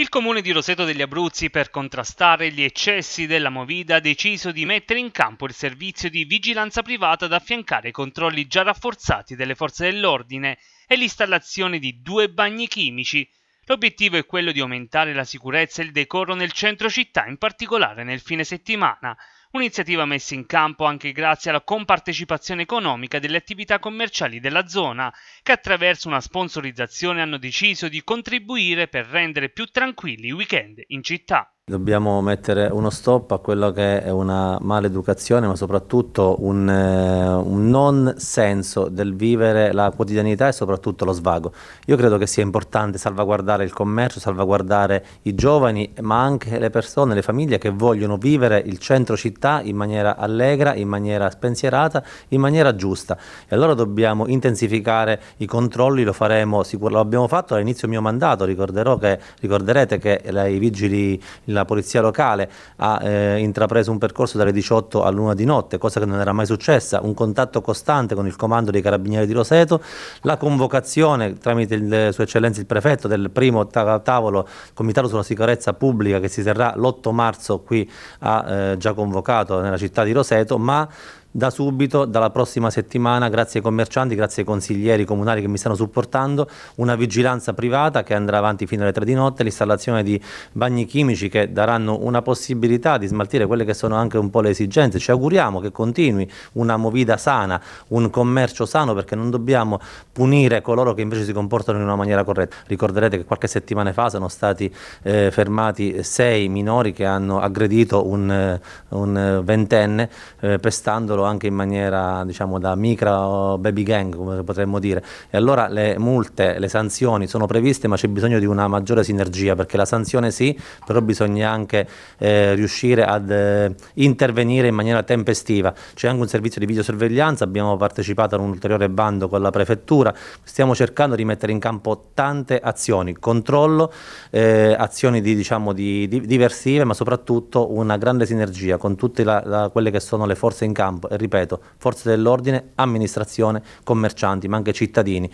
Il comune di Roseto degli Abruzzi, per contrastare gli eccessi della Movida, ha deciso di mettere in campo il servizio di vigilanza privata ad affiancare i controlli già rafforzati delle forze dell'ordine e l'installazione di due bagni chimici. L'obiettivo è quello di aumentare la sicurezza e il decoro nel centro città, in particolare nel fine settimana un'iniziativa messa in campo anche grazie alla compartecipazione economica delle attività commerciali della zona, che attraverso una sponsorizzazione hanno deciso di contribuire per rendere più tranquilli i weekend in città. Dobbiamo mettere uno stop a quello che è una maleducazione, ma soprattutto un, eh, un, non senso del vivere la quotidianità e soprattutto lo svago. Io credo che sia importante salvaguardare il commercio, salvaguardare i giovani, ma anche le persone, le famiglie che vogliono vivere il centro città in maniera allegra, in maniera spensierata, in maniera giusta. E allora dobbiamo intensificare i controlli, lo faremo, lo abbiamo fatto all'inizio del mio mandato, ricorderete che eh, i vigili la polizia locale ha eh, intrapreso un percorso dalle 18 all'1 di notte, cosa che non era mai successa, un contatto costante con il comando dei carabinieri di Roseto, la convocazione tramite il, Sua Eccellenza il Prefetto del primo tavolo Comitato sulla sicurezza pubblica che si terrà l'8 marzo qui ha eh, già convocato nella città di Roseto, ma da subito, dalla prossima settimana, grazie ai commercianti, grazie ai consiglieri comunali che mi stanno supportando, una vigilanza privata che andrà avanti fino alle 3 di notte, l'installazione di bagni chimici che daranno una possibilità di smaltire quelle che sono anche un po' le esigenze. Ci auguriamo che continui una movida sana, un commercio sano perché non dobbiamo punire coloro che invece si comportano in una maniera corretta. Ricorderete che qualche settimana fa sono stati eh, fermati sei minori che hanno aggredito un, eh, un eh, ventenne eh, pestandolo affrontandolo anche in maniera diciamo da micro baby gang come potremmo dire e allora le multe, le sanzioni sono previste ma c'è bisogno di una maggiore sinergia perché la sanzione sì però bisogna anche eh, riuscire ad eh, intervenire in maniera tempestiva c'è anche un servizio di videosorveglianza abbiamo partecipato ad un ulteriore bando con la prefettura stiamo cercando di mettere in campo tante azioni controllo eh, azioni di, diciamo, di, di, diversive ma soprattutto una grande sinergia con tutte la, la, quelle che sono le forze in campo ripeto, forze dell'ordine, amministrazione, commercianti, ma anche cittadini